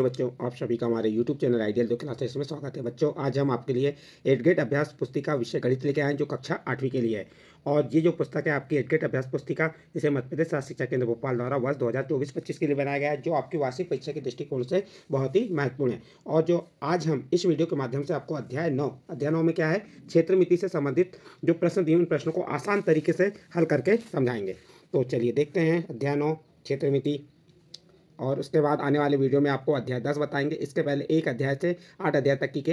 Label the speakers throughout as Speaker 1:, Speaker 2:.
Speaker 1: hello बच्चों आप सभी का हमारे YouTube channel ideal Dev classes में स्वागत है बच्चों आज हम आपके लिए एट ग्रेड अभ्यास पुस्तिका विषय गणित लेके आए हैं जो कक्षा आठवीं के लिए है और ये जो पुस्तक है आपकी एट ग्रेड अभ्यास पुस्तिका जिसे मध्यप्रदेश राज्य शिक्षा केंद्र भोपाल द्वारा वर्ष दो हज़ार चौबीस पच्चीस के लिए बनाया गया है जो आपकी वार्षिक परीक्षा के दृष्टिकोण से बहुत ही महत्वपूर्ण है और जो आज हम इस वीडियो के माध्यम से आपको अध्याय नौ अध्याय नौ में क्या है क्षेत्र मिति से संबंधित जो प्रश्न दिए उन प्रश्नों को आसान तरीके से हल करके समझाएंगे तो चलिए देखते हैं अध्याय नौ क्षेत्र मिति और उसके बाद आने वाले वीडियो में आपको अध्याय दस बताएंगे इसके पहले एक अध्याय से आठ अध्याय तक की के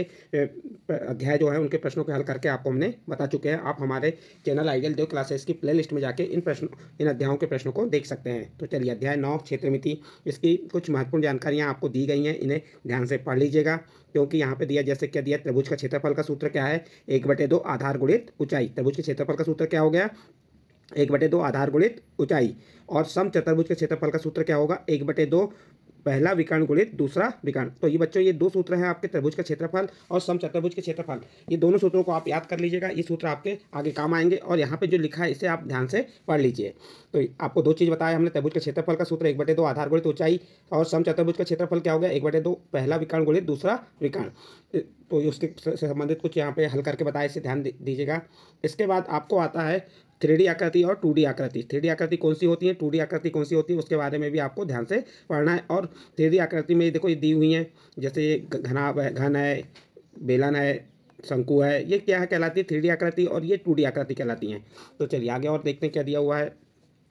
Speaker 1: अध्याय जो है उनके प्रश्नों को हल करके आपको हमने बता चुके हैं आप हमारे चैनल आइडियल देव क्लासेस की प्ले में जाके इन प्रश्नों इन अध्यायों के प्रश्नों को देख सकते हैं तो चलिए अध्याय नौ क्षेत्र मिति इसकी कुछ महत्वपूर्ण जानकारियाँ आपको दी गई हैं इन्हें ध्यान से पढ़ लीजिएगा क्योंकि यहाँ पे दिया जैसे क्या दिया त्रिभुज का क्षेत्रफल का सूत्र क्या है एक बटे दो आधार गुणित ऊंचाई त्रिभुज के क्षेत्रफल का सूत्र क्या हो गया एक बटे दो आधार गुणित ऊंचाई और सम चतुर्भुज के क्षेत्रफल का सूत्र क्या होगा एक बटे दो पहला विकर्ण गुणित दूसरा विकर्ण तो ये बच्चों ये दो सूत्र हैं आपके त्रिभुज का क्षेत्रफल और सम चतुर्भुज के क्षेत्रफल ये दोनों सूत्रों को आप याद कर लीजिएगा ये सूत्र आपके आगे काम आएंगे और यहाँ पे जो लिखा है इसे आप ध्यान से पढ़ लीजिए तो आपको दो चीज़ बताया हमने त्रिभुज के क्षेत्रफल का सूत्र एक बटे दो आधार गुणित ऊंचाई और सम चतुर्भुज का क्षेत्रफल क्या हो गया एक बटे दो पहला विकर्ण गुणित दूसरा विकर्ण तो उसके संबंधित कुछ यहाँ पे हल करके बताया इसे ध्यान दीजिएगा इसके बाद आपको आता है थ्री आकृति और टू आकृति थ्री आकृति कौन सी होती है टू आकृति कौन सी होती है उसके बारे में भी आपको ध्यान से पढ़ना है और थ्री आकृति में देखो ये दी हुई हैं जैसे ये घना घन है बेलन है शंकु है ये क्या है कहलाती है थ्री आकृति और ये टू आकृति कहलाती हैं तो चलिए आगे और देखते हैं क्या दिया हुआ है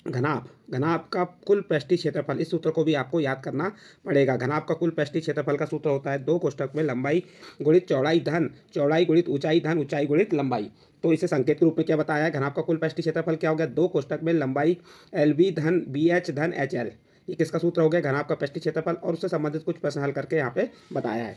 Speaker 1: घनाप घनाप का कुल पृष्टि क्षेत्रफल इस सूत्र को भी आपको याद करना पड़ेगा घनाप का कुल पृष्टि क्षेत्रफल का सूत्र होता है दो कोष्टक में लंबाई गुणित चौड़ाई धन चौड़ाई गुणित ऊंचाई धन ऊंचाई गुणित लंबाई तो इसे संकेत के रूप में क्या बताया घनाप का कुल पृष्ठ क्षेत्रफल क्या हो गया दो कोष्टक में लंबाई एल बी धन बी एच धन एच एल ये किसका सूत्र हो गया घनाप का पेष्टि क्षेत्रफल और उससे संबंधित कुछ प्रश्न हल करके यहाँ पे बताया है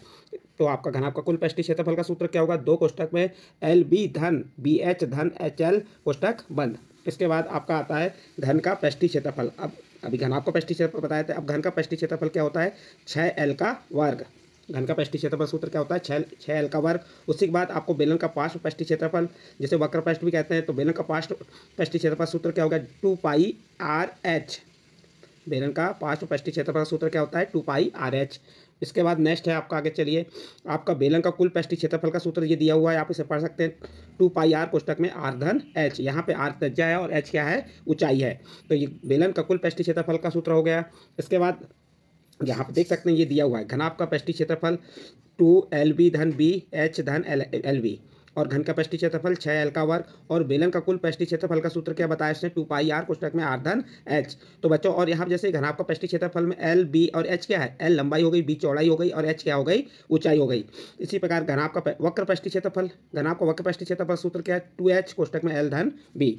Speaker 1: तो आपका घनाप का कुल पेष्टि क्षेत्रफल का सूत्र क्या होगा दो कोष्टक में एल बी धन बी एच धन एच एल कोष्टक बंद इसके बाद आपका आता है घन का पेष्टि क्षेत्रफल अब अभी घनाभ का पेष्टि क्षेत्रफल बताया था अब घन का पेष्टि क्षेत्रफल क्या होता है छः एल का वर्ग घन का पृष्ठीय क्षेत्रफल सूत्र क्या होता है छः छः एल का वर्ग उसके बाद आपको बेलन का पार्श्व पृष्ठीय क्षेत्रफल जैसे वक्र पृष्ठ भी कहते हैं तो बेलन का पार्श्व पृष्ठीय क्षेत्रफल सूत्र क्या होगा टू पाई आर एच बेलन का पार्श्व पृष्ठीय क्षेत्रफल सूत्र क्या होता है टू पाई आर एच इसके बाद नेक्स्ट है आपका आगे चलिए आपका बेलन का कुल पृष्ठीय क्षेत्रफल का सूत्र ये दिया हुआ है आप इसे पढ़ सकते हैं टू पाई आर कोष्टक में आर धन एच यहाँ पे आर त्रिज्या है और एच क्या है ऊंचाई है तो ये बेलन का कुल पृष्ठीय क्षेत्रफल का सूत्र हो गया इसके बाद यहाँ पर देख सकते हैं ये दिया हुआ है का कैपेसिटी क्षेत्रफल टू एल बी धन बी एच धन एल एल बी और घन कैपेसिटी क्षेत्रफल छः एल का वर्ग और बेलन का कुल कैपेसिटी क्षेत्रफल का सूत्र क्या बताया इसने टू पाई आर कोष्टक में आर धन एच तो बच्चों और यहाँ जैसे का कैपेसिटी क्षेत्रफल में एल बी और एच क्या है एल लंबाई हो गई बी चौड़ाई हो गई और एच क्या हो गई ऊंचाई हो गई इसी प्रकार घनाप का वक्र कैपेसिटी क्षेत्रफल घनाप का वक्र कैपेसिटी क्षेत्रफल सूत्र क्या है टू एच कोष्टक में एल धन बी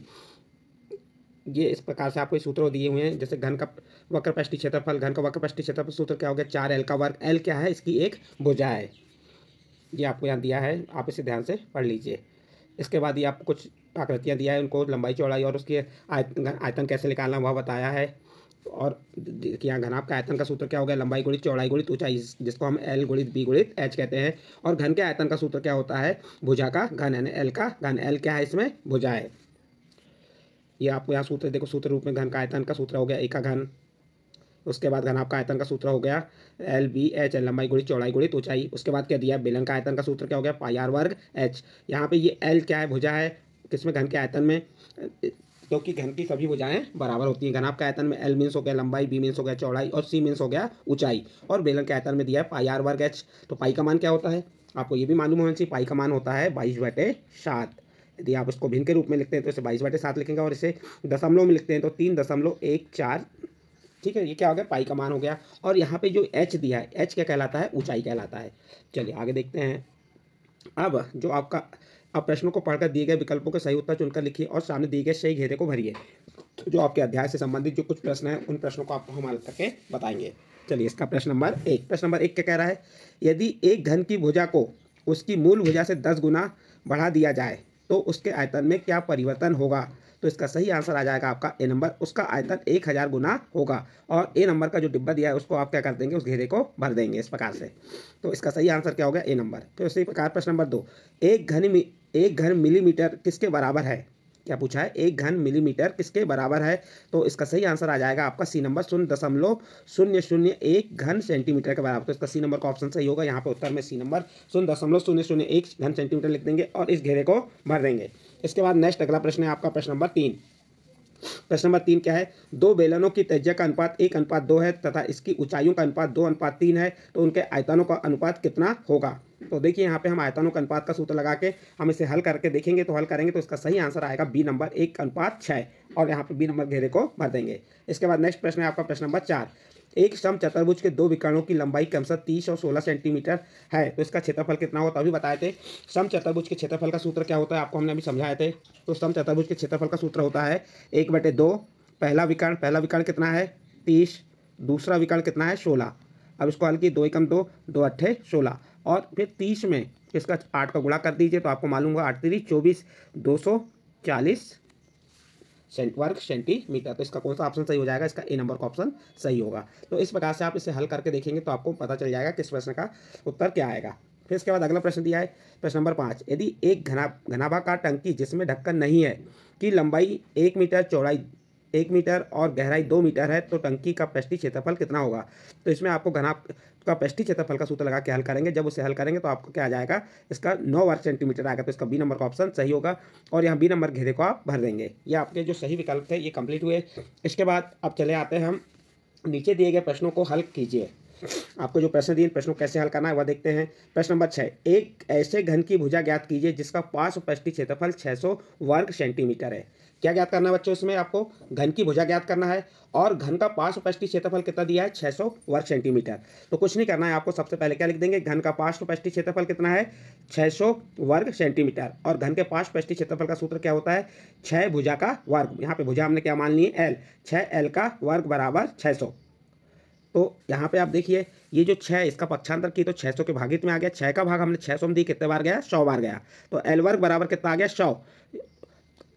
Speaker 1: ये इस प्रकार से आपको सूत्रों दिए हुए हैं जैसे घन का वक्र पृष्ठी क्षेत्रफल घन का वक्र पृष्ठी क्षेत्रफल सूत्र क्या हो गया चार एल का वर्ग एल क्या है इसकी एक भुजा है ये आपको यहाँ दिया है आप इसे ध्यान से पढ़ लीजिए इसके बाद ये आपको कुछ आकृतियाँ दिया है उनको लंबाई चौड़ाई और उसकी आयतन आयतन कैसे निकालना वह बताया है और यहाँ घन आपका आयतन का सूत्र क्या हो गया लंबाई गुणित चौड़ाई गुणित ऊंचाई जिसको हम एल गुणित बी गुणित एच कहते हैं और घन के आयतन का सूत्र क्या होता है भुजा का घन यानी एल का घन एल क्या है इसमें भुजा है ये आपको यहाँ सूत्र देखो सूत्र रूप में घन का आयतन का सूत्र हो गया एका घन उसके बाद घन का आयतन का सूत्र हो गया एल बी एच एल लंबाई गुड़ी चौड़ाई गुड़ी ऊंचाई उसके बाद क्या दिया बेलन का आयतन का सूत्र क्या हो गया पाई आर वर्ग एच यहाँ पे ये एल क्या है भुजा है किसमें घन के आयतन में क्योंकि घन की सभी भुजाएं बराबर होती हैं घन आपका आयतन में एल मीन्स हो गया लंबाई बी मीन्स हो गया चौड़ाई और सी मीन्स हो गया ऊंचाई और बेलन के आयतन में दिया है पाई आर वर्ग एच तो पाई का मान क्या होता है आपको ये भी मालूम होना चाहिए पाई का मान होता है बाईस बटे सात यदि आप इसको भिन्न के रूप में लिखते हैं तो इसे बाईस बटे सात लिखेंगे और इसे दशमलव में लिखते हैं तो तीन दशमलव एक चार ठीक है ये क्या हो गया पाई का मान हो गया और यहाँ पे जो एच दिया है एच क्या कहलाता है ऊंचाई कहलाता है चलिए आगे देखते हैं अब जो आपका अब प्रश्नों को पढ़कर दिए गए विकल्पों के सही उत्तर चुनकर लिखिए और सामने दिए गए सही घेरे को भरिए तो जो आपके अध्याय से संबंधित जो कुछ प्रश्न हैं उन प्रश्नों को आपको हमारे करके बताएंगे चलिए इसका प्रश्न नंबर एक प्रश्न नंबर एक क्या कह रहा है यदि एक घन की भुजा को उसकी मूल भुजा से दस गुना बढ़ा दिया जाए तो उसके आयतन में क्या परिवर्तन होगा तो इसका सही आंसर आ जाएगा आपका ए नंबर उसका आयतन एक हज़ार गुना होगा और ए नंबर का जो डिब्बा दिया है उसको आप क्या कर देंगे उस घेरे को भर देंगे इस प्रकार से तो इसका सही आंसर क्या होगा ए नंबर फिर उसी प्रकार प्रश्न नंबर दो एक घन एक घन मिलीमीटर किसके बराबर है क्या पूछा है एक घन मिलीमीटर किसके बराबर है तो इसका सही आंसर आ जाएगा आपका सी नंबर शून्य दशमलव शून्य शून्य एक घन सेंटीमीटर के बराबर तो इसका सी नंबर का ऑप्शन सही होगा यहाँ पे उत्तर में सी नंबर शून्य दशमलव शून्य शून्य एक घन सेंटीमीटर लिख देंगे और इस घेरे को भर देंगे इसके बाद नेक्स्ट अगला प्रश्न है आपका प्रश्न नंबर तीन प्रश्न नंबर तीन क्या है दो बेलनों की त्रिज्या का अनुपात एक अनुपात दो है तथा इसकी ऊंचाइयों का अनुपात दो अनुपात तीन है तो उनके आयतनों का अनुपात कितना होगा तो देखिए यहाँ पे हम आयतनों का अनुपात का सूत्र लगा के हम इसे हल करके देखेंगे तो हल करेंगे तो इसका सही आंसर आएगा बी नंबर एक अनुपात छः और यहाँ पे बी नंबर घेरे को भर देंगे इसके बाद नेक्स्ट प्रश्न है आपका प्रश्न नंबर चार एक सम चतुर्भुज के दो विकर्णों की लंबाई कम से तीस और सोलह सेंटीमीटर है तो इसका क्षेत्रफल कितना होता है अभी बताए थे सम चतुर्भुज के क्षेत्रफल का सूत्र क्या होता है आपको हमने अभी समझाए थे तो सम चतुर्भुज के क्षेत्रफल का सूत्र होता है एक बटे दो पहला विकर्ण पहला विकर्ण कितना है तीस दूसरा विकर्ण कितना है सोलह अब इसको हल की दो एकम दो दो अट्ठे सोलह और फिर तीस में इसका आठ का गुणा कर दीजिए तो आपको मालूम होगा आठ तीस चौबीस दो सौ चालीस सेंट वर्ग सेंटीमीटर तो इसका कौन सा ऑप्शन सही हो जाएगा इसका ए नंबर का ऑप्शन सही होगा तो इस प्रकार से आप इसे हल करके देखेंगे तो आपको पता चल जाएगा किस प्रश्न का उत्तर क्या आएगा फिर इसके बाद अगला प्रश्न दिया है प्रश्न नंबर पाँच यदि एक घना का टंकी जिसमें ढक्कन नहीं है कि लंबाई एक मीटर चौड़ाई एक मीटर और गहराई दो मीटर है तो टंकी का पृष्ठी क्षेत्रफल कितना होगा तो इसमें आपको घना का पृष्ठी क्षेत्रफल का सूत्र लगा के हल करेंगे जब उसे हल करेंगे तो आपको क्या आ जाएगा इसका नौ वर्ग सेंटीमीटर आएगा तो इसका बी नंबर का ऑप्शन सही होगा और यहाँ बी नंबर घेरे को आप भर देंगे ये आपके जो सही विकल्प थे ये कंप्लीट हुए इसके बाद आप चले आते हैं हम नीचे दिए गए प्रश्नों को हल कीजिए आपको जो प्रश्न दिए प्रश्नों कैसे हल करना है वह देखते हैं प्रश्न नंबर छः एक ऐसे घन की भुजा ज्ञात कीजिए जिसका पार्श्व पृष्टि क्षेत्रफल 600 वर्ग सेंटीमीटर है क्या ज्ञात करना है बच्चों इसमें आपको घन की भुजा ज्ञात करना है और घन का पार्श्व उपस्थित क्षेत्रफल कितना दिया है 600 वर्ग सेंटीमीटर तो कुछ नहीं करना है आपको सबसे पहले क्या लिख देंगे घन का पार्श्व उपस्थित क्षेत्रफल कितना है 600 वर्ग सेंटीमीटर और घन के पार्श्व उपस्थित क्षेत्रफल का सूत्र क्या होता है छः भुजा का वर्ग यहाँ पे भुजा हमने क्या मान ली है एल छः एल का वर्ग बराबर छः तो यहाँ पे आप देखिए ये जो छः इसका पक्षांतर की तो 600 के भागित में आ गया छः का भाग हमने सौ में दी कितने बार गया सौ बार गया तो एल वर्ग बराबर कितना आ गया सौ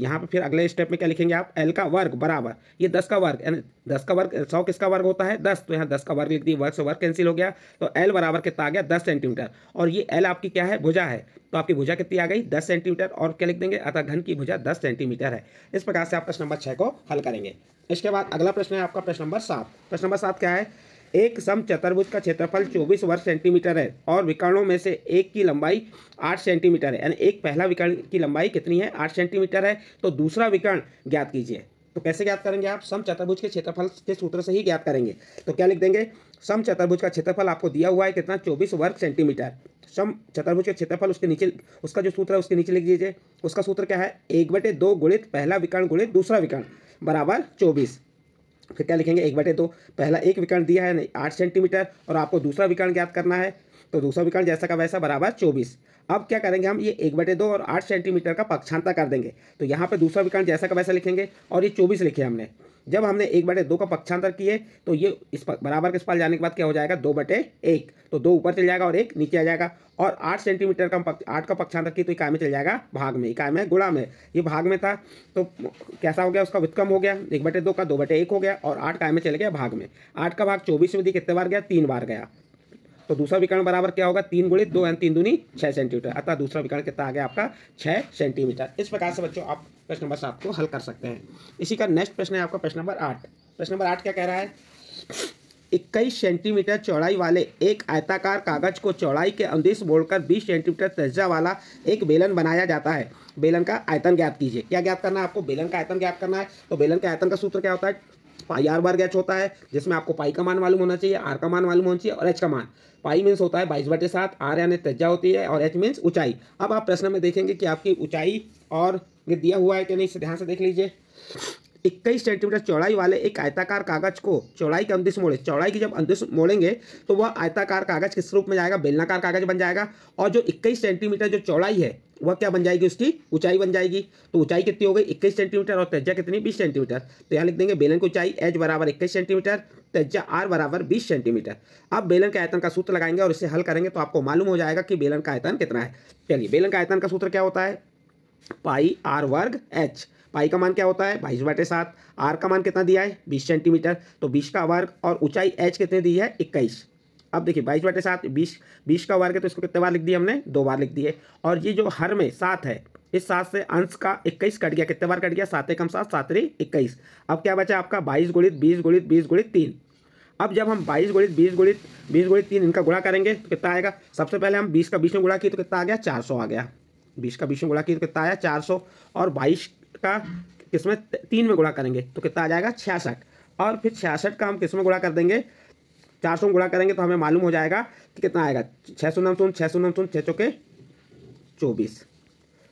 Speaker 1: यहाँ पे फिर अगले स्टेप में क्या लिखेंगे आप एल का वर्ग बराबर ये दस का वर्ग यानी दस का वर्ग सौ किसका वर्ग होता है दस तो यहाँ दस का वर्ग लिख दिए वर्ग से वर्ग कैंसिल हो गया तो एल बराबर कितना आ गया दस सेंटीमीटर और ये एल आपकी क्या है भुजा है तो आपकी भुजा कितनी आ गई दस सेंटीमीटर और क्या लिख देंगे अतः घन की भुजा दस सेंटीमीटर है इस प्रकार से आप प्रश्न नंबर छः को हल करेंगे इसके बाद अगला प्रश्न है आपका प्रश्न नंबर सात प्रश्न नंबर सात क्या है एक सम चतुर्भुज का क्षेत्रफल चौबीस वर्ग सेंटीमीटर है और विकर्णों में से एक की लंबाई आठ सेंटीमीटर है यानी एक पहला विकर्ण की लंबाई कितनी है आठ सेंटीमीटर है तो दूसरा विकर्ण ज्ञात कीजिए तो कैसे ज्ञात करेंगे आप सम चतुर्भुज के क्षेत्रफल के सूत्र से ही ज्ञात करेंगे तो क्या लिख देंगे सम चतुर्भुज का क्षेत्रफल आपको दिया हुआ है कितना चौबीस वर्ग सेंटीमीटर सम चतुर्भुज का क्षेत्रफल उसके नीचे उसका जो सूत्र है उसके नीचे लिख दीजिए उसका सूत्र क्या है एक बटे दो गुणित पहला विकर्ण गुणित दूसरा विकर्ण बराबर चौबीस फिर क्या लिखेंगे एक बटे दो पहला एक विकर्ण दिया है आठ सेंटीमीटर और आपको दूसरा विकर्ण ज्ञात करना है तो दूसरा विकर्ण जैसा का वैसा बराबर चौबीस अब क्या करेंगे हम ये एक बटे दो और आठ सेंटीमीटर का पक्षांतर कर देंगे तो यहाँ पे दूसरा विकर्ण जैसा का वैसा लिखेंगे और ये चौबीस लिखे हमने जब हमने एक बटे दो का पक्षांतर किए तो ये इस बराबर के इस पार जाने के बाद क्या हो जाएगा दो बटे एक तो दो ऊपर चल जाएगा और एक नीचे आ जाएगा और आठ सेंटीमीटर का आठ का पक्षांतर किए तो इकाई में चल जाएगा भाग में इकाई में गुणा में ये भाग में था तो कैसा हो गया उसका वित्कम हो गया एक बटे दो का दो बटे एक हो गया और आठ काय में चल गया भाग में आठ का भाग चौबीस में दी कितने बार गया तीन बार गया तो दूसरा विकर्ण बराबर क्या होगा तीन गुणित दो एन तीन दूनी छः सेंटीमीटर अतः दूसरा विकर्ण कितना आ गया आपका छः सेंटीमीटर इस प्रकार से बच्चों आप प्रश्न नंबर सात को हल कर सकते हैं इसी का नेक्स्ट प्रश्न है आपका प्रश्न नंबर आठ प्रश्न नंबर आठ क्या कह रहा है इक्कीस सेंटीमीटर चौड़ाई वाले एक आयताकार कागज को चौड़ाई के अंदेश बोलकर बीस सेंटीमीटर तर्जा वाला एक बेलन बनाया जाता है बेलन का आयतन ज्ञात कीजिए क्या ज्ञात करना है आपको बेलन का आयतन ज्ञात करना है तो बेलन के आयतन का सूत्र क्या होता है पाई आर बार गैच होता है जिसमें आपको पाई का मान मालूम होना चाहिए आर का मान मालूम होना चाहिए और एच का मान पाई मीन्स होता है बाईस बटे सात आर यानी तज्जा होती है और एच मीन्स ऊंचाई अब आप प्रश्न में देखेंगे कि आपकी ऊंचाई और ये दिया हुआ है कि नहीं इसे ध्यान से देख लीजिए इक्कीस सेंटीमीटर चौड़ाई वाले एक आयताकार कागज को चौड़ाई के अनुदेश मोड़े चौड़ाई की जब अनुदेश मोड़ेंगे तो वह आयताकार कागज किस रूप में जाएगा बेलनाकार कागज बन जाएगा और जो इक्कीस सेंटीमीटर जो चौड़ाई है वह क्या बन जाएगी उसकी ऊंचाई बन जाएगी तो ऊंचाई कितनी हो गई इक्कीस सेंटीमीटर और तेजा कितनी बीस सेंटीमीटर तो यहाँ लिख देंगे बेलन की ऊंचाई एच बराबर इक्कीस सेंटीमीटर तेजा आर बराबर बीस सेंटीमीटर अब बेलन के आयतन का सूत्र लगाएंगे और इसे हल करेंगे तो आपको मालूम हो जाएगा कि बेलन का आयतन कितना है चलिए बेलन का आयतन का सूत्र क्या होता है पाई आर वर्ग एच पाई का मान क्या होता है बाईस बटे सात आर का मान कितना दिया है बीस सेंटीमीटर तो बीस का वर्ग और ऊंचाई एच कितनी दी है इक्कीस अब देखिए बाईस बटे सात बीस बीस का वर्ग है तो इसको कितने बार लिख दिया हमने दो बार लिख दिए और ये जो हर में सात है इस सात से अंश का इक्कीस कट गया कितने बार कट गया सात एकम सात सात इक्कीस अब क्या बचा आपका बाईस गुणित बीस गुणित बीस गुणित तीन अब जब हम बाईस गुणित बीस गुणित बीस गुणित तीन इनका गुणा करेंगे तो कितना आएगा सबसे पहले हम बीस का बीस में गुणा किए तो कितना आ गया चार सौ आ गया बीस का बीस में गुणा किया तो कितना आया चार सौ और बाईस का किसमें तीन में गुणा करेंगे तो कितना आ जाएगा छियासठ और फिर छियासठ का हम किस में गुणा कर देंगे चार सौ गुणा करेंगे तो हमें मालूम हो जाएगा कि कितना आएगा छः सौ नम सौ छः सौ नम सौ छः चौके चौबीस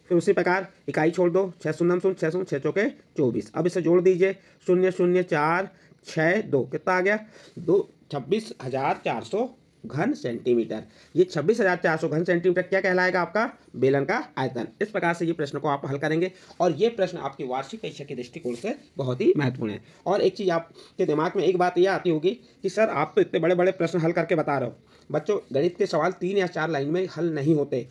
Speaker 1: फिर उसी प्रकार इकाई छोड़ दो छः सौ शून्य सौ छः सौ छः चौके चौबीस अब इसे जोड़ दीजिए शून्य शून्य चार छः दो कितना आ गया दो छब्बीस हज़ार चार सौ घन सेंटीमीटर ये छब्बीस हजार चार सौ घन सेंटीमीटर क्या कहलाएगा आपका बेलन का आयतन इस प्रकार से ये प्रश्न को आप हल करेंगे और ये प्रश्न आपकी वार्षिक परीक्षा के दृष्टिकोण से बहुत ही महत्वपूर्ण है और एक चीज़ आपके दिमाग में एक बात यह आती होगी कि सर आप तो इतने बड़े बड़े प्रश्न हल करके बता रहे हो बच्चों गणित के सवाल तीन या चार लाइन में हल नहीं होते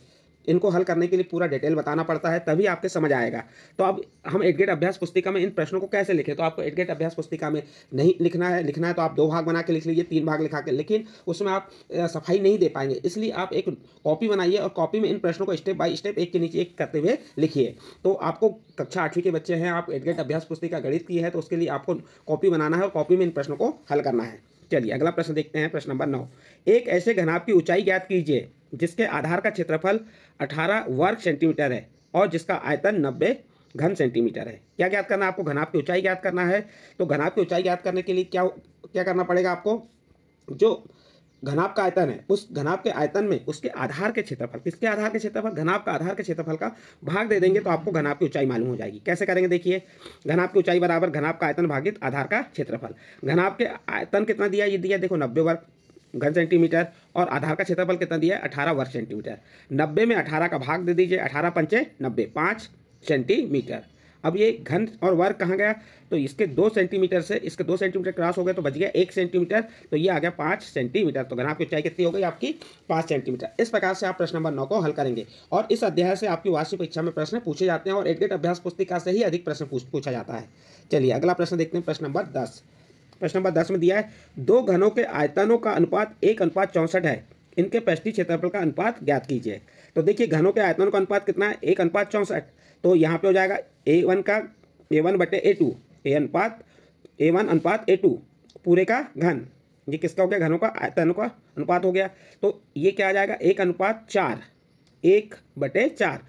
Speaker 1: इनको हल करने के लिए पूरा डिटेल बताना पड़ता है तभी आपके समझ आएगा तो अब हम एडगेट अभ्यास पुस्तिका में इन प्रश्नों को कैसे लिखें तो आपको एडगेट अभ्यास पुस्तिका में नहीं लिखना है लिखना है तो आप दो भाग बना के लिख लीजिए तीन भाग लिखा के लेकिन उसमें आप सफाई नहीं दे पाएंगे इसलिए आप एक कॉपी बनाइए और कॉपी में इन प्रश्नों को स्टेप बाई स्टेप एक के नीचे एक करते हुए लिखिए तो आपको कक्षा आठवीं के बच्चे हैं आप एडगेट अभ्यास पुस्तिका गणित की है तो उसके लिए आपको कॉपी बनाना है और कॉपी में इन प्रश्नों को हल करना है चलिए अगला प्रश्न देखते हैं प्रश्न नंबर नौ एक ऐसे घनाभ की ऊंचाई ज्ञात कीजिए जिसके आधार का क्षेत्रफल 18 वर्ग सेंटीमीटर है और जिसका आयतन 90 घन सेंटीमीटर है क्या ज्ञात करना है आपको घनाप की ऊंचाई ज्ञात करना है तो घनाप की ऊंचाई ज्ञात करने के लिए क्या क्या करना पड़ेगा आपको जो घनाप का आयतन है उस घनाप के आयतन में उसके आधार के क्षेत्रफल किसके आधार के क्षेत्रफल घनाप का आधार के क्षेत्रफल का भाग दे देंगे तो आपको घनाप की ऊंचाई मालूम हो जाएगी कैसे करेंगे देखिए घनाप की ऊंचाई बराबर घनाप का आयतन भागित आधार का क्षेत्रफल घनाप के आयतन कितना दिया ये दिया देखो नब्बे वर्ग घन सेंटीमीटर और आधार का क्षेत्रफल कितना दिया है अठारह वर्ग सेंटीमीटर नब्बे में अठारह का भाग दे दीजिए अठारह पंचे नब्बे पाँच सेंटीमीटर अब ये घन और वर्ग कहाँ गया तो इसके दो सेंटीमीटर से इसके दो सेंटीमीटर क्रॉस हो गए तो बच गया एक सेंटीमीटर तो ये आ गया पाँच सेंटीमीटर तो घन आपकी ऊंचाई कितनी हो गई आपकी पाँच सेंटीमीटर इस प्रकार से आप प्रश्न नंबर नौ को हल करेंगे और इस अध्याय से आपकी वार्षिक परीक्षा में प्रश्न पूछे जाते हैं और एडगेट अभ्यास पुस्तिका से ही अधिक प्रश्न पूछा जाता है चलिए अगला प्रश्न देखते हैं प्रश्न नंबर दस प्रश्न नंबर दस में दिया है दो घनों के आयतनों का अनुपात एक अनुपात चौंसठ है इनके पृष्ठी क्षेत्रफल का अनुपात ज्ञात कीजिए तो देखिए घनों के आयतनों का अनुपात कितना है एक अनुपात चौंसठ तो यहाँ पे हो जाएगा ए वन का ए वन बटे ए टू ए अनुपात ए वन अनुपात ए टू पूरे का घन ये किसका हो गया घनों का आयतनों का अनुपात हो गया तो ये क्या आ जाएगा एक अनुपात चार एक बटे चार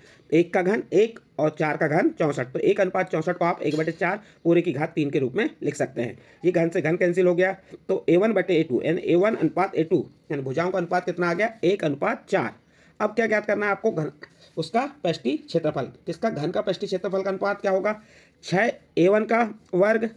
Speaker 1: एक का घन एक और चार का घन चौंसठ तो एक अनुपात चौंसठ को आप एक बटे चार पूरे की घात तीन के रूप में लिख सकते हैं ये घन से घन कैंसिल हो गया तो ए वन बटे ए टू यानी ए वन अनुपात ए टू यानी भुजाओं का अनुपात कितना आ गया एक अनुपात चार अब क्या ज्ञात करना है आपको घन उसका पेष्टी क्षेत्रफल किसका घन का पेष्टी क्षेत्रफल का अनुपात क्या होगा छः ए वन का वर्ग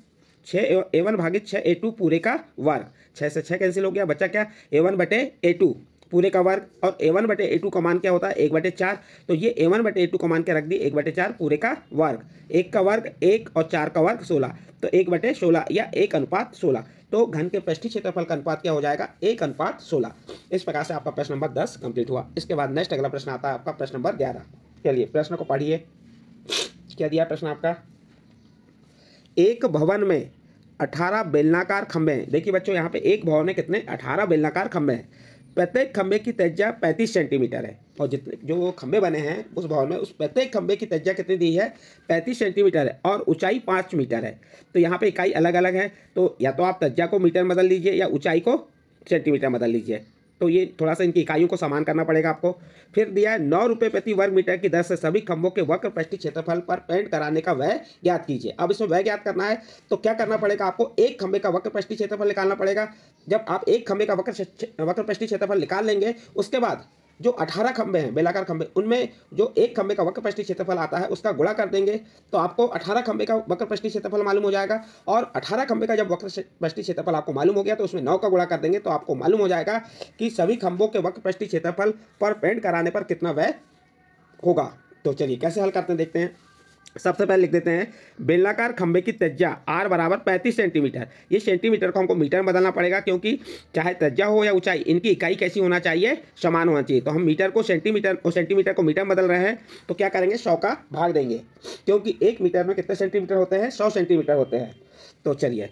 Speaker 1: छः ए वन भागित छः ए टू पूरे का वर्ग छः से छः कैंसिल हो गया बचा क्या ए वन बटे ए टू पूरे का वर्ग और ए वन बटे ए टू का मान क्या होता है एक बटे चार तो ये ए वन बटे ए टू का मान क्या रख दी एक बटे चार पूरे का वर्ग एक का वर्ग एक और चार का वर्ग सोलह तो एक बटे सोलह या एक अनुपात सोलह तो घन के पृष्ठीय क्षेत्रफल का अनुपात क्या हो जाएगा एक अनुपात सोलह इस प्रकार से आपका प्रश्न नंबर दस कंप्लीट हुआ इसके बाद नेक्स्ट अगला प्रश्न आता है आपका प्रश्न नंबर ग्यारह चलिए प्रश्न को पढ़िए क्या दिया प्रश्न आपका एक भवन में अठारह बेलनाकार खंभे हैं देखिए बच्चों यहाँ पे एक भवन में कितने अठारह बेलनाकार खंभे हैं प्रत्येक खंबे की तज्जा पैंतीस सेंटीमीटर है और जितने जो वो खंबे बने हैं उस भवन में उस प्रत्येक खंबे की तज्जा कितनी दी है पैंतीस सेंटीमीटर है और ऊंचाई पाँच मीटर है तो यहाँ पे इकाई अलग अलग है तो या तो आप तज्जा को मीटर बदल लीजिए या ऊंचाई को सेंटीमीटर बदल लीजिए तो ये थोड़ा सा इनकी इकाइयों को समान करना पड़ेगा आपको फिर दिया है नौ रुपये प्रति वर्ग मीटर की दर से सभी खंभों के वक्र पृष्ठी क्षेत्रफल पर पेंट कराने का व्यय ज्ञात कीजिए अब इसमें व्यय ज्ञात करना है तो क्या करना पड़ेगा आपको एक खंभे का वक्र पृष्ठी क्षेत्रफल निकालना पड़ेगा जब आप एक खंभे का वक्र वक्र पृष्ठी क्षेत्रफल निकाल लेंगे उसके बाद जो 18 खंबे हैं बेलाकार खंबे उनमें जो एक खंबे का वक्र पृष्ठी क्षेत्रफल आता है उसका गुणा कर देंगे तो आपको 18 खंबे का वक्र पृष्ठी क्षेत्रफल मालूम हो जाएगा और 18 खंबे का जब वक्र पृष्ठी क्षेत्रफल आपको मालूम हो गया तो उसमें नौ का गुणा कर देंगे तो आपको मालूम हो जाएगा कि सभी खंबों के वक्र पृष्ठी क्षेत्रफल पर पेंट कराने पर कितना व्यय होगा तो चलिए कैसे हल करते हैं देखते हैं सबसे पहले लिख देते हैं बेलनाकार खंबे की तज्जा आर बराबर पैंतीस सेंटीमीटर ये सेंटीमीटर को हमको मीटर में बदलना पड़ेगा क्योंकि चाहे तज्जा हो या ऊंचाई इनकी इकाई कैसी होना चाहिए समान होना चाहिए तो हम मीटर को सेंटीमीटर और सेंटीमीटर को मीटर बदल रहे हैं तो क्या करेंगे सौ का भाग देंगे क्योंकि एक मीटर में कितने सेंटीमीटर होते हैं सौ सेंटीमीटर होते हैं तो चलिए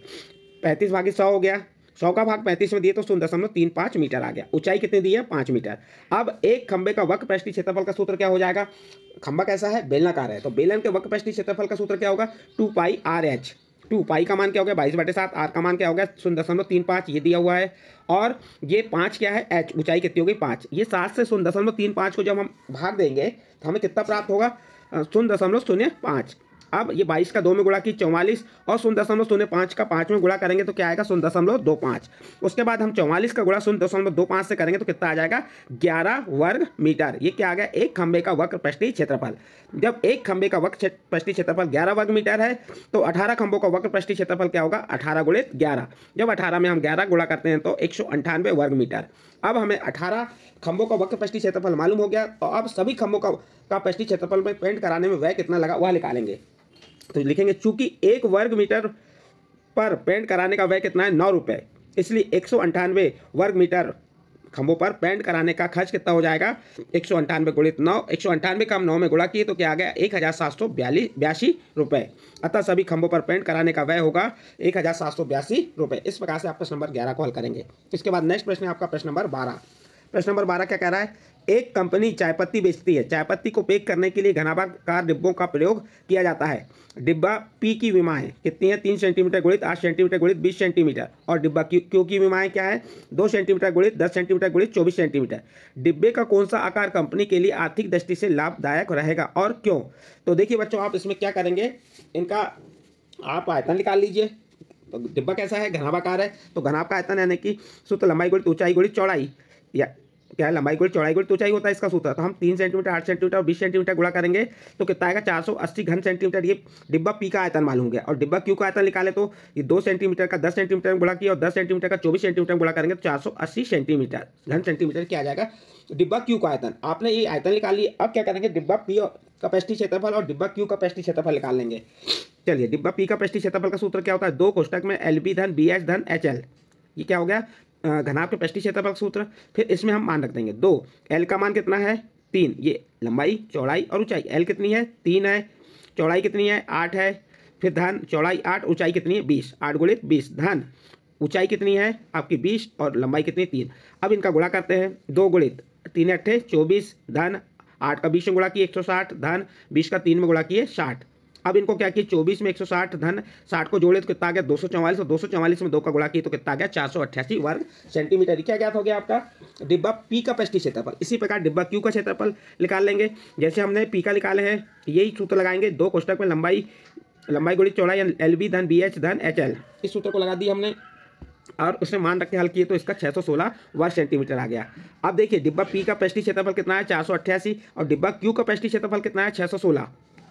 Speaker 1: पैंतीस भागी सौ हो गया सौ का भाग पैंतीस में दिए तो शून्य दशमलव तीन पाँच मीटर आ गया ऊंचाई कितने दी है पाँच मीटर अब एक खंबे का वक्र पृष्ठी क्षेत्रफल का सूत्र क्या हो जाएगा खंबा कैसा है बेलनाकार है तो बेलन के वक्र पृष्ठी क्षेत्रफल का सूत्र क्या होगा two pi R H two pi का मान क्या हो गया बाईस बटे सात आर का मान क्या हो गया शून्य दशमलव तीन पाँच ये दिया हुआ है और ये पाँच क्या है एच ऊंचाई कितनी होगी पाँच ये सात से शून्य दशमलव तीन पाँच को जब हम भाग देंगे तो हमें कितना प्राप्त होगा शून्य दशमलव शून्य पाँच अब ये बाईस का दो में गुड़ा की चौवालीस और शून्य दशमलव शून्य पाँच का पाँच में गुड़ा करेंगे तो क्या आएगा शून्य दशमलव दो पाँच उसके बाद हम चौवालीस का गुड़ा शून्य दशमलव दो पाँच से करेंगे तो कितना आ जाएगा ग्यारह वर्ग मीटर ये क्या आ गया एक खंबे का वक्र पृष्ठी क्षेत्रफल जब एक खंबे का वक्र पृष्ठी क्षेत्रफल ग्यारह वर्ग मीटर है तो अठारह खंबों का वक्र पृष्ठी क्षेत्रफल क्या होगा अठारह गुणित ग्यारह जब अठारह में हम ग्यारह गुड़ा करते हैं तो एक वर्ग मीटर अब हमें अठारह खंबों का वक्र पृष्ठी क्षेत्रफल मालूम हो गया और तो अब सभी खंबों का का पृष्ठी क्षेत्रफल में पेंट कराने में वह कितना लगा वह निकालेंगे तो लिखेंगे चूंकि एक वर्ग मीटर पर पेंट कराने का व्यय कितना है नौ रुपये इसलिए एक सौ अंठानवे वर्ग मीटर खंभों पर पेंट कराने का खर्च कितना हो जाएगा एक सौ अंठानवे गुणित नौ एक सौ अंठानवे का हम नौ में गुणा किए तो क्या आ गया एक हज़ार सात सौ बयालीस बयासी रुपये अतः सभी खंभों पर पेंट कराने का व्यय होगा एक हज़ार सात सौ बयासी रुपये इस प्रकार से आप प्रश्न नंबर ग्यारह को हल करेंगे इसके बाद नेक्स्ट प्रश्न है आपका प्रश्न नंबर बारह प्रश्न नंबर बारह क्या कह रहा है एक कंपनी चायपत्ती बेचती है चायपत्ती को पैक करने के लिए घनाभाकार डिब्बों का प्रयोग किया जाता है डिब्बा पी की विमाएँ कितनी है तीन सेंटीमीटर गुणित आठ सेंटीमीटर गुणित बीस सेंटीमीटर और डिब्बा क्यू क्यू की विमाएँ क्या है दो सेंटीमीटर गुणित दस सेंटीमीटर गुणित चौबीस सेंटीमीटर डिब्बे का कौन सा आकार कंपनी के लिए आर्थिक दृष्टि से लाभदायक रहेगा और क्यों तो देखिए बच्चों आप इसमें क्या करेंगे इनका आप आयतन निकाल लीजिए तो डिब्बा कैसा है घनाभाकार है तो घनाभ का आयतन यानी कि सूत्र लंबाई गुणित ऊंचाई गुणित चौड़ाई या क्या है लंबाई गुड़ चौड़ाई गुड़ चाहिए होता है इसका सूत्र तो हम तीन सेंटीमीटर आठ सेंटीमीटर और बीस सेंटीमीटर गुड़ा करेंगे तो कितना आएगा चार सौ अस्सी घन सेंटीमीटर ये डिब्बा पी का आयतन मालूम गया और डिब्बा क्यू का आयतन निकाले तो ये दो सेंटीमीटर का दस सेंटीमीटर में गुड़ा किया और दस सेंटीमीटर का चौबीस सेंटीमीटर गुड़ा करेंगे तो चार सौ अस्सी सेंटीमीटर घन सेंटीमीटर क्या जाएगा डिब्बा क्यू का आयतन आपने ये आयतन निकाल लिया अब क्या करेंगे डिब्बा पी कैपेसिटी क्षेत्रफल और डिब्बा क्यू कैपेसिटी क्षेत्रफल निकाल लेंगे चलिए डिब्बा पी कैपेसिटी क्षेत्रफल का सूत्र क्या होता है दो कोष्टक में एल बी धन बी एच धन एच एल ये क्या हो गया घनाभ कैपेसिटी क्षेत्रफल पर सूत्र फिर इसमें हम मान रख देंगे दो एल का मान कितना है तीन ये लंबाई चौड़ाई और ऊंचाई एल कितनी है तीन है चौड़ाई कितनी है आठ है फिर धन चौड़ाई आठ ऊंचाई कितनी है बीस आठ गुणित बीस धन ऊंचाई कितनी है आपकी बीस और लंबाई कितनी तीन अब इनका गुणा करते हैं दो गुणित तीन अट्ठे चौबीस धन आठ का बीस में गुणा किए एक सौ साठ धन बीस का तीन में गुणा किए साठ अब इनको क्या किया चौबीस में एक सौ साठ धन साठ को जोड़े तो कितना आ गया दो सौ चौवालीस और दो सौ चौवालीस में दो का गुणा किया तो कितना आ गया चार सौ अट्ठासी वर्ग सेंटीमीटर क्या ज्ञात हो गया आपका डिब्बा पी का पृष्ठी क्षेत्रफल इसी प्रकार डिब्बा क्यू का क्षेत्रफल निकाल लेंगे जैसे हमने पी का निकाले हैं यही सूत्र लगाएंगे दो कोष्टक में लंबाई लंबाई गुड़ी चौड़ाई एल बी धन बी एच धन एच एल इस सूत्र को लगा दिया हमने और उसने मान रखे हल किए तो इसका 616 वर्ग सेंटीमीटर आ गया अब देखिए डिब्बा पी का पृष्ठी क्षेत्रफल कितना है चार और डिब्बा क्यू का पृष्ठी क्षेत्रफल कितना है 616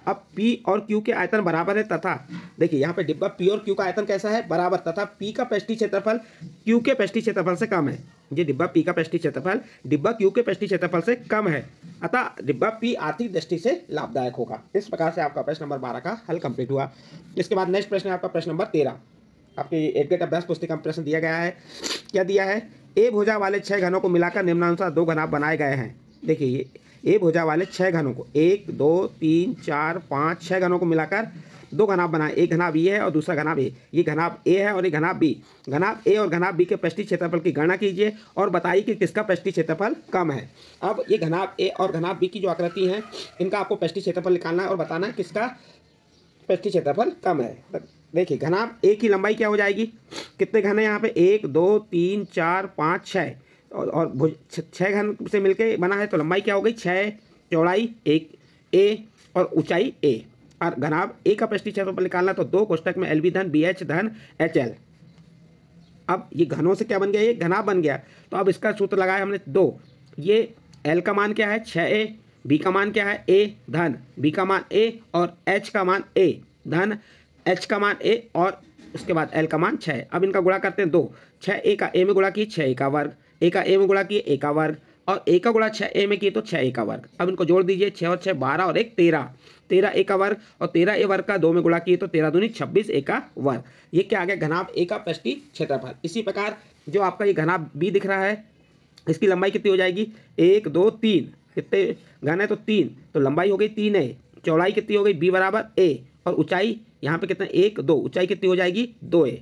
Speaker 1: अब P और Q के आयतन बराबर है तथा देखिए यहाँ पे डिब्बा P और Q का आयतन कैसा है बराबर तथा P का पेस्टी क्षेत्रफल Q के पेस्टी क्षेत्रफल से कम है ये डिब्बा P का पेस्टी क्षेत्रफल डिब्बा Q के पेस्टी क्षेत्रफल से कम है अतः डिब्बा P आर्थिक दृष्टि से लाभदायक होगा इस प्रकार से आपका प्रश्न नंबर बारह का हल कंप्लीट हुआ इसके बाद नेक्स्ट प्रश्न है आपका प्रश्न नंबर तेरह आपके एडगेट अभ्यास पुस्तिका में प्रश्न दिया गया है क्या दिया है ए भुजा वाले छः घनों को मिलाकर निम्नानुसार दो घनाभ बनाए गए हैं देखिए ए भुजा वाले छः घनों को एक दो तीन चार पाँच छः घनों को मिलाकर दो घनाब बनाए एक घनाब ये है और दूसरा घनाब ए ये घनाब ए है और ये घनाब बी घनाब ए और घनाब बी के पृष्ठी क्षेत्रफल की गणना कीजिए और बताइए कि किसका पृष्ठी क्षेत्रफल कम है अब ये घनाब ए और घनाब बी की जो आकृति है इनका आपको पृष्ठी क्षेत्रफल निकालना है और बताना है किसका पृष्ठी क्षेत्रफल कम है देखिए घनाब ए की लंबाई क्या हो जाएगी कितने घने यहाँ पे एक दो तीन चार पाँच छः और छः घन से मिलके बना है तो लंबाई क्या हो गई छः चौड़ाई एक ए और ऊंचाई ए और घनाब ए का पृष्ठी पर निकालना तो दो कोष्टक में एल बी धन बी एच धन एच एल अब ये घनों से क्या बन गया ये घना बन गया तो अब इसका सूत्र लगाया हमने दो ये एल का मान क्या है छः ए बी का मान क्या है ए धन बी का मान ए और एच का मान ए धन एच का मान ए और उसके बाद एल का मान छः अब इनका गुणा करते हैं दो छः ए का ए में गुणा की छः ए का वर्ग ए का ए में गुणा किए ए का वर्ग और ए का गुणा छः ए में किए तो छः ए का वर्ग अब इनको जोड़ दीजिए छः और छः बारह और एक तेरह तेरह ए का वर्ग और तेरह ए वर्ग का दो में गुणा किए तो तेरह दूनी छब्बीस ए का वर्ग ये क्या आ गया घनाभ ए का पृष्ठी क्षेत्रफल इसी प्रकार जो आपका ये घनाभ बी दिख रहा है इसकी लंबाई कितनी हो जाएगी एक दो तीन कितने घन है तो तीन तो लंबाई हो गई तीन ए चौड़ाई कितनी हो गई बी बराबर ए और ऊंचाई यहाँ पे कितना एक दो ऊंचाई कितनी हो जाएगी दो ए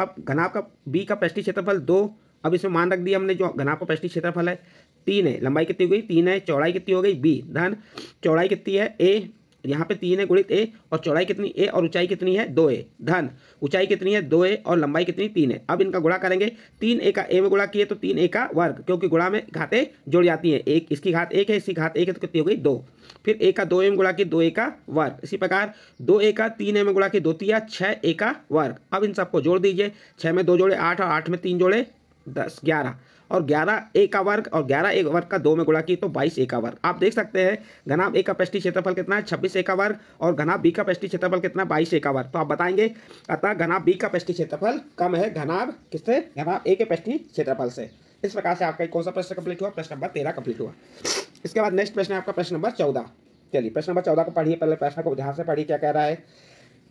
Speaker 1: अब घनाभ का बी का पृष्ठी क्षेत्रफल दो अब इसमें मान रख दिया हमने जो घना का पृष्ठीय क्षेत्रफल है तीन है लंबाई कितनी हो गई तीन है चौड़ाई कितनी हो गई बी धन चौड़ाई कितनी है ए यहाँ पे तीन है गुणित ए और चौड़ाई कितनी ए और ऊंचाई कितनी है दो ए धन ऊंचाई कितनी है दो ए और लंबाई कितनी तीन है अब इनका गुणा करेंगे तीन ए का ए में गुणा किए तो तीन ए का वर्ग क्योंकि गुणा में घातें जुड़ जाती हैं एक इसकी घात एक है इसकी घात एक है तो कितनी हो गई दो फिर ए का दो ए में गुणा किए दो ए का वर्ग इसी प्रकार दो ए का तीन ए में गुणा किए दो तीया छः ए का वर्ग अब इन सबको जोड़ दीजिए छः में दो जोड़े आठ और आठ में तीन जोड़े दस ग्यारह और ग्यारह ए का वर्ग और ग्यारह ए वर्ग का दो में गुणा की तो बाईस ए का वर्ग आप देख सकते हैं घनाब ए का पेस्टी क्षेत्रफल कितना है छब्बीस ए का वर्ग और घनाब बी का पेस्टी क्षेत्रफल कितना बाईस ए का वर्ग तो आप बताएंगे अतः घनाब बी का पेस्टी क्षेत्रफल कम है घनाब किससे घनाब ए के पेस्टी क्षेत्रफल से इस प्रकार से आपका कौन सा प्रश्न कंप्लीट हुआ प्रश्न नंबर तेरह कंप्लीट हुआ इसके बाद नेक्स्ट प्रश्न है आपका प्रश्न नंबर चौदह चलिए प्रश्न नंबर चौदह को पढ़िए पहले प्रश्न को ध्यान से पढ़िए क्या कह रहा है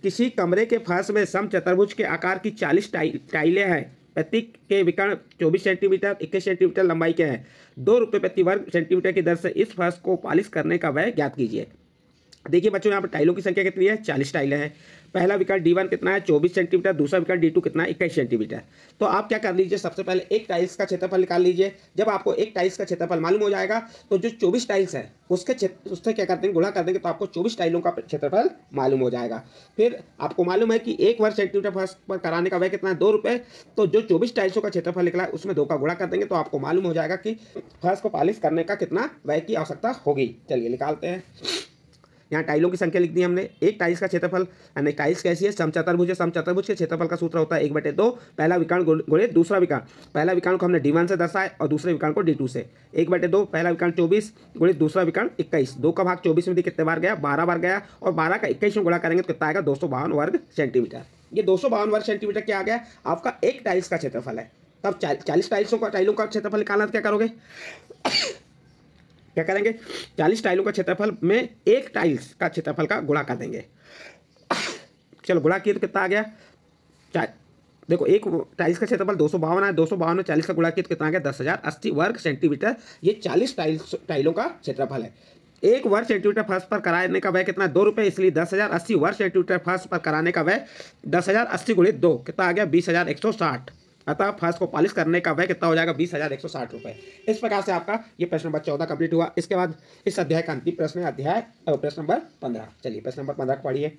Speaker 1: किसी कमरे के फर्श में सम चतुर्भुज के आकार की चालीस टाइलें हैं प्रतीक के विकर्ण चौबीस सेंटीमीटर इक्कीस सेंटीमीटर लंबाई के हैं दो रुपये प्रति वर्ग सेंटीमीटर की दर से इस फर्श को पॉलिश करने का व्यय ज्ञात कीजिए देखिए बच्चों यहाँ पर टाइलों की संख्या कितनी है चालीस टाइलें हैं पहला विकल्प डी वन कितना है चौबीस सेंटीमीटर दूसरा विकल्प डी टू कितना है इक्कीस सेंटीमीटर तो आप क्या कर लीजिए सबसे पहले एक टाइल्स का क्षेत्रफल निकाल लीजिए जब आपको एक टाइल्स का क्षेत्रफल मालूम हो जाएगा तो जो चौबीस टाइल्स है उसके उससे क्या करते हैं गुणा कर देंगे तो आपको चौबीस टाइलों का क्षेत्रफल मालूम हो जाएगा फिर आपको मालूम है कि एक वर्ग सेंटीमीटर फर्स्ट पर कराने का व्यय कितना है दो रुपये तो जो चौबीस टाइल्सों का क्षेत्रफल निकला है उसमें दो का गुणा कर देंगे तो आपको मालूम हो जाएगा कि फर्स्ट को पालिश करने का कितना व्यय की आवश्यकता होगी चलिए निकालते हैं यहाँ टाइलों की संख्या लिख दी हमने एक टाइल्स का क्षेत्रफल यानी टाइल्स कैसी है समचतरभुज है समचतरभुज के क्षेत्रफल का सूत्र होता है एक बटे दो पहला विकाण गुणे दूसरा विकाण पहला विकाण को हमने डी से दर्शाए और दूसरे विकाण को डी से एक बटे दो पहला विकाण चौबीस गुणे दूसरा विकाण इक्कीस दो का भाग चौबीस में कितने बार गया बारह बार गया और बारह का इक्कीस में गुड़ा करेंगे तो कितना आएगा दो वर्ग सेंटीमीटर ये दो वर्ग सेंटीमीटर क्या आ गया आपका एक टाइल्स का क्षेत्रफल है तब चालीस टाइल्सों का टाइलों का क्षेत्रफल निकालना तो क्या करोगे क्या करेंगे चालीस टाइलों का क्षेत्रफल में एक टाइल्स का क्षेत्रफल का गुणा कर देंगे चलो गुणा किए तो कितना आ गया देखो एक टाइल्स का क्षेत्रफल दो सौ बावन है दो सौ बावन में चालीस का गुणा किए तो कितना आ गया दस हज़ार अस्सी वर्ग सेंटीमीटर ये चालीस टाइल्स टाइलों का क्षेत्रफल है एक वर्ग सेंटीमीटर फर्स्ट पर कराने का वह कितना दो रुपये इसलिए दस हज़ार अस्सी वर्ग सेंटीमीटर फर्स्ट पर कराने का वह दस हज़ार अस्सी गुणे दो कितना आ गया बीस हज़ार एक सौ साठ अतः फर्स्ट को पॉलिश करने का वह कितना हो जाएगा बीस हज़ार एक सौ साठ रुपये इस प्रकार से आपका ये प्रश्न नंबर चौदह कंप्लीट हुआ इसके बाद इस अध्याय का अंतिम प्रश्न अध्याय प्रश्न नंबर पंद्रह चलिए प्रश्न नंबर पंद्रह को पढ़िए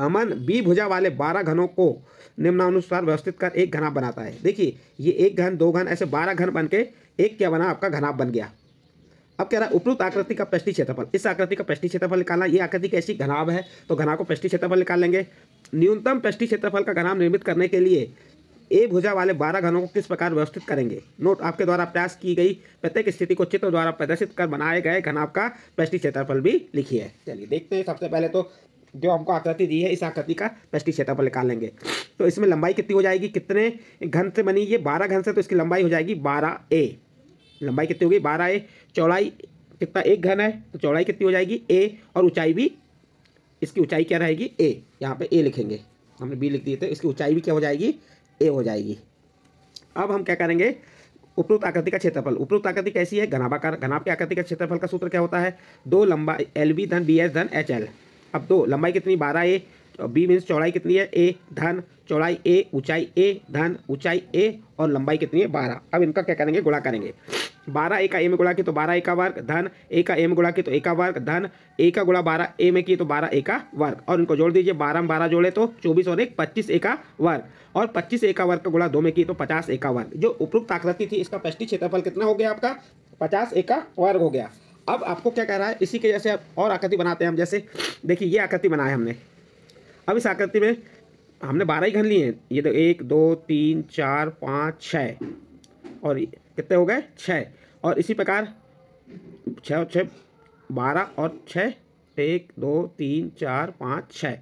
Speaker 1: अमन बी भुजा वाले बारह घनों को निम्नानुसार व्यवस्थित कर एक घना बनाता है देखिए ये एक घन दो घन ऐसे बारह घन बन के एक क्या बना आपका घना बन गया अब कह रहा है उपरुक्त आकृति का पृष्ठी क्षेत्रफल इस आकृति का पृष्ठी क्षेत्रफल निकालना ये आकृति कैसी घनाव है तो घना को पृष्ठी क्षेत्रफल निकाल लेंगे न्यूनतम पृष्ठी क्षेत्रफल का घनाव निर्मित करने के लिए ए भुजा वाले बारह घनों को किस प्रकार व्यवस्थित करेंगे नोट आपके द्वारा प्रयास की गई प्रत्येक स्थिति को चित्र द्वारा प्रदर्शित कर बनाए गए घनाव का पृष्ठी क्षेत्रफल भी लिखी है चलिए देखते हैं सबसे पहले तो जो हमको आकृति दी है इस आकृति का पृष्ठी क्षेत्रफल निकालेंगे तो इसमें लंबाई कितनी हो जाएगी कितने घन से बनी ये बारह घन से तो इसकी लंबाई हो जाएगी बारह ए लंबाई कितनी होगी बारह ए चौड़ाई कितना एक घन है तो चौड़ाई कितनी हो जाएगी ए और ऊंचाई भी इसकी ऊंचाई क्या रहेगी ए यहाँ पे ए लिखेंगे हमने बी लिख दिए थे इसकी ऊंचाई भी क्या हो जाएगी ए हो जाएगी अब हम क्या करेंगे उपरोक्त आकृति का क्षेत्रफल उपरोक्त आकृति कैसी है घनाभाकार घनाभ की आकृति का क्षेत्रफल का सूत्र क्या होता है दो लंबाई एल बी धन बी एस धन एच एल अब दो लंबाई कितनी बारह ए बी मीन्स चौड़ाई कितनी है ए धन चौड़ाई ए ऊंचाई ए धन ऊंचाई ए और लंबाई कितनी है बारह अब इनका क्या करेंगे गुणा करेंगे बारह एका ए में गुड़ा की तो बारह एका वर्ग धन एका ए में गुड़ा की तो एका वर्ग धन एका गुणा गुड़ा बारह ए में किए तो बारह एका वर्ग और इनको जोड़ दीजिए बारह में बारह जोड़े तो चौबीस और एक पच्चीस एका वर्ग और पच्चीस एका वर्ग का गुड़ा दो में की तो पचास एका वर्ग जो उपरुक्त आकृति थी इसका पृष्टि क्षेत्रफल कितना हो गया आपका पचास एका वर्ग हो गया अब आपको क्या कह रहा है इसी के जैसे और आकृति बनाते हैं हम जैसे देखिए ये आकृति बनाए हमने अब इस आकृति में हमने बारह ही घन लिए हैं ये तो एक दो तीन चार पाँच छः और कितने हो गए छः और इसी प्रकार छः और छः बारह और छः एक दो तीन चार पाँच छः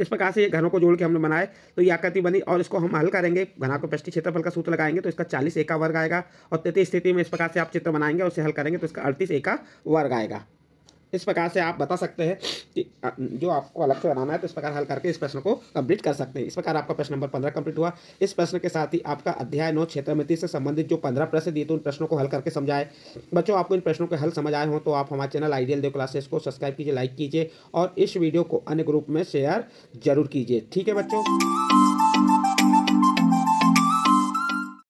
Speaker 1: इस प्रकार से ये घनों को जोड़ के हमने बनाए तो ये आकृति बनी और इसको हम हल करेंगे घना को पृष्ठी क्षेत्रफल का सूत्र लगाएंगे तो इसका चालीस एका वर्ग आएगा और तृतीय स्थिति में इस प्रकार से आप चित्र बनाएंगे और उसे हल करेंगे तो इसका अड़तीस एका वर्ग आएगा इस प्रकार से आप बता सकते हैं कि जो आपको अलग से बनाना है तो इस प्रकार हल करके इस प्रश्न को कंप्लीट कर सकते हैं इस प्रकार आपका प्रश्न नंबर पंद्रह कंप्लीट हुआ इस प्रश्न के साथ ही आपका अध्याय नौ क्षेत्रमिति से संबंधित जो पंद्रह प्रश्न दिए तो उन प्रश्नों को हल करके समझाए बच्चों आपको इन प्रश्नों के हल समझ आए हों तो आप हमारे चैनल आइडियल देव क्लासेस को सब्सक्राइब कीजिए लाइक कीजिए और इस वीडियो को अन्य ग्रुप में शेयर जरूर कीजिए ठीक है बच्चों